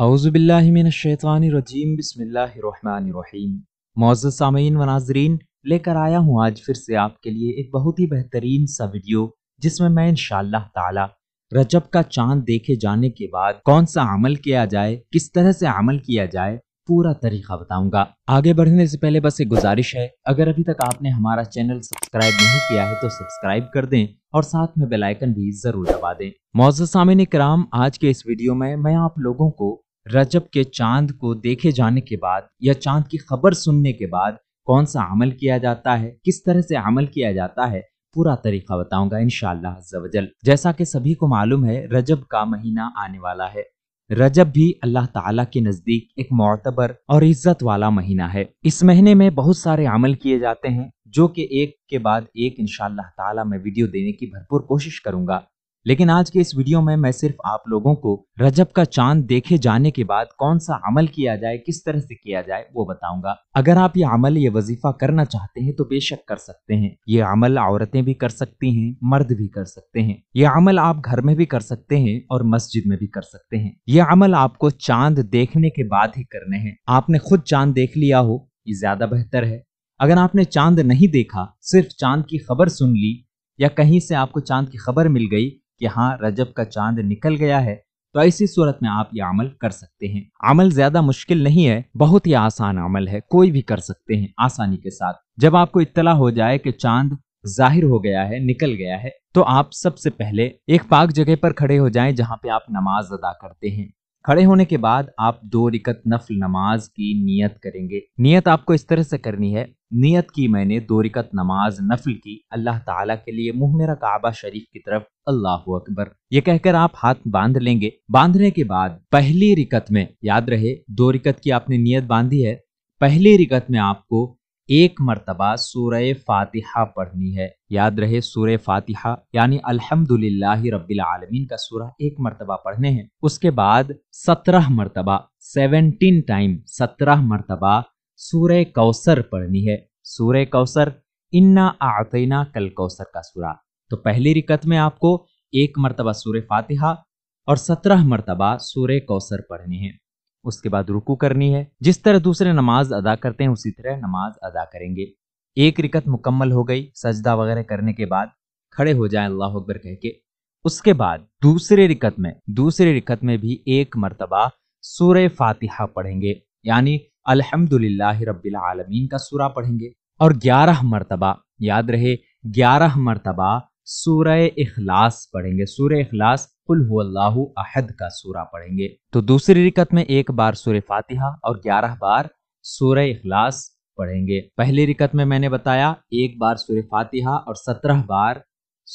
अवज़ुबिल्लिमिनशैतरजीम बसमीम मौज़ सामीन व नाजरीन लेकर आया हूँ आज फिर से आपके लिए एक बहुत ही बेहतरीन सा वीडियो जिसमें मैं इन ताला रजब का चांद देखे जाने के बाद कौन सा अमल किया जाए किस तरह से अमल किया जाए पूरा तरीका बताऊंगा आगे बढ़ने से पहले बस एक गुजारिश है अगर अभी तक आपने हमारा चैनल सब्सक्राइब नहीं किया है तो सब्सक्राइब कर दें और साथ में बेलाइकन भी जरूर दबा दें मौजूद सामिन कराम आज के इस वीडियो में मैं आप लोगों को रजब के चांद को देखे जाने के बाद या चांद की खबर सुनने के बाद कौन सा अमल किया जाता है किस तरह से अमल किया जाता है पूरा तरीका बताऊंगा इनशाला जैसा कि सभी को मालूम है रजब का महीना आने वाला है रजब भी अल्लाह ताला के नज़दीक एक मोतबर और इज्जत वाला महीना है इस महीने में बहुत सारे अमल किए जाते हैं जो कि एक के बाद एक इन ताला मैं वीडियो देने की भरपूर कोशिश करूंगा लेकिन आज के इस वीडियो में मैं सिर्फ आप लोगों को रजब का चांद देखे जाने के बाद कौन सा अमल किया जाए किस तरह से किया जाए वो बताऊंगा अगर आप ये अमल ये वजीफा करना चाहते हैं तो बेशक कर सकते हैं ये अमल औरतें भी कर सकती हैं मर्द भी कर सकते हैं ये अमल आप घर में भी कर सकते हैं और मस्जिद में भी कर सकते हैं ये अमल आपको चांद देखने के बाद ही करने हैं आपने खुद चांद देख लिया हो ये ज्यादा बेहतर है अगर आपने चांद नहीं देखा सिर्फ चांद की खबर सुन ली या कहीं से आपको चांद की खबर मिल गई कि हाँ रजब का चांद निकल गया है तो ऐसी सूरत में आप ये अमल कर सकते हैं अमल ज्यादा मुश्किल नहीं है बहुत ही आसान अमल है कोई भी कर सकते हैं आसानी के साथ जब आपको इतला हो जाए कि चांद जाहिर हो गया है निकल गया है तो आप सबसे पहले एक पाक जगह पर खड़े हो जाएं जहां पे आप नमाज अदा करते हैं खड़े होने के बाद आप दो रिकत नफल नमाज की नियत करेंगे नियत आपको इस तरह से करनी है नियत की मैंने दो रिकत नमाज नफल की अल्लाह ताला के लिए मुंह मेरा काबा शरीफ की तरफ अल्लाह अकबर ये कहकर आप हाथ बांध लेंगे बांधने के बाद पहली रिकत में याद रहे दो रिकत की आपने नियत बांधी है पहली रिकत में आपको एक मरतबा सूर्य फातिहा पढ़नी है याद रहे सूर्य फातिहा यानी अल्हम्दुलिल्लाह रब्बिल आलमीन का सूरह एक मरतबा पढ़ने हैं उसके बाद सत्रह मरतबा सेवनटीन टाइम सत्रह मरतबा सूर्य कौसर पढ़नी है सूर्य कौसर इन्ना आतना कल कौसर का सूरा तो पहली रिकत में आपको एक मरतबा सूर्य फातिहा और सत्रह मरतबा सूर्य कौसर पढ़नी है उसके बाद रुकू करनी है जिस तरह दूसरे नमाज अदा करते हैं उसी तरह नमाज अदा करेंगे एक रिकत मुकम्मल हो गई सजदा वगैरह करने के बाद खड़े हो जाए अल्लाह अकबर कह के उसके बाद दूसरे रिकत में दूसरे रिकत में भी एक मरतबा सूर फातिहा पढ़ेंगे यानी अल्हम्दुलिल्लाह रब्बिल आलमीन का सूरा पढ़ेंगे और ग्यारह मरतबा याद रहे ग्यारह मरतबा सूरह इखलास पढ़ेंगे सूर्य इखलास कुल हुल्लाहु अहद का सूरा पढ़ेंगे तो दूसरी रिकत में एक बार सूर्य फातिहा और ग्यारह बार सूर्य इखलास पढ़ेंगे पहली रिकत में मैंने बताया एक बार सूर्य फातिहा और सत्रह बार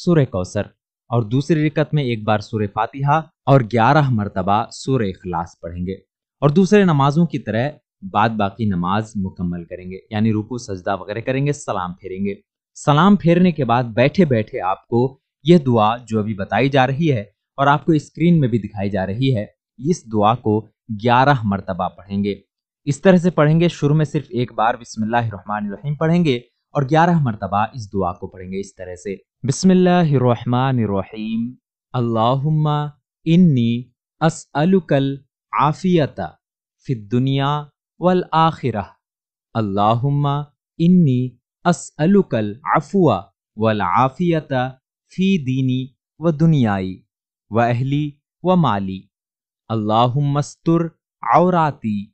सूर्य कौसर और दूसरी रिकत में एक बार सूर्य फातिहा और ग्यारह मरतबा सूर्य इखलास पढ़ेंगे और दूसरे नमाजों की तरह बाद बाकी नमाज मुकम्मल करेंगे यानी रुकू सजदा वगैरह करेंगे सलाम फेरेंगे सलाम फेरने के बाद बैठे बैठे आपको यह दुआ जो अभी बताई जा रही है और आपको स्क्रीन में भी दिखाई जा रही है इस दुआ को ग्यारह मरतबा पढ़ेंगे इस तरह से पढ़ेंगे शुरू में सिर्फ एक बार बिस्मिल्लाहिर्रहमानिर्रहीम पढ़ेंगे और ग्यारह मरतबा इस दुआ को पढ़ेंगे इस तरह से बिस्मिल्लाहिर्रहमानिर्रहीम अल्लाहुम्मा इन्नी असअलुकल आफियत फिद दुनिया वल आखिर अल्लाहुम्मा इन्नी أسألك العفو والعافية في ديني ودنياي وأهلي ومالي اللهم استر عوراتي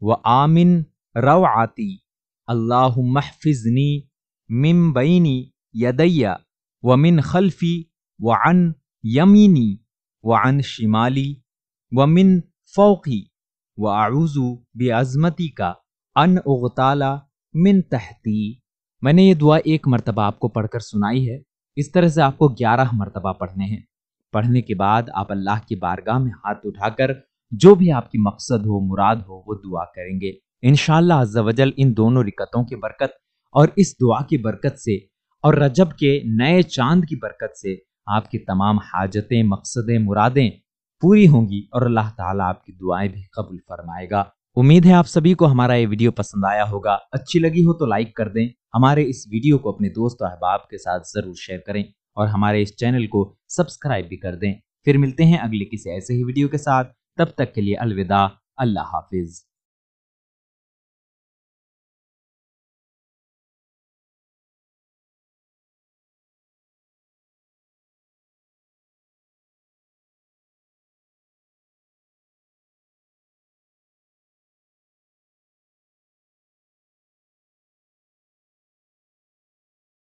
وآمن روعاتي اللهم احفظني من بين يدي ومن خلفي وعن يميني وعن شمالي ومن فوقي وأعوذ بعزمتك أن أغتال من تحتي मैंने ये दुआ एक मरतबा आपको पढ़कर सुनाई है इस तरह से आपको ग्यारह मरतबा पढ़ने हैं पढ़ने के बाद आप अल्लाह की बारगाह में हाथ उठाकर जो भी आपकी मकसद हो मुराद हो वो दुआ करेंगे इनशाला अज्जावजल इन दोनों रिकतों की बरकत और इस दुआ की बरकत से और रजब के नए चांद की बरकत से आपकी तमाम हाजतें मकसदें मुरादें पूरी होंगी और अल्लाह ताला आपकी दुआएं भी कबूल फरमाएगा उम्मीद है आप सभी को हमारा ये वीडियो पसंद आया होगा अच्छी लगी हो तो लाइक कर दें हमारे इस वीडियो को अपने दोस्त और अहबाब के साथ जरूर शेयर करें और हमारे इस चैनल को सब्सक्राइब भी कर दें फिर मिलते हैं अगले किसी ऐसे ही वीडियो के साथ तब तक के लिए अलविदा अल्लाह हाफिज़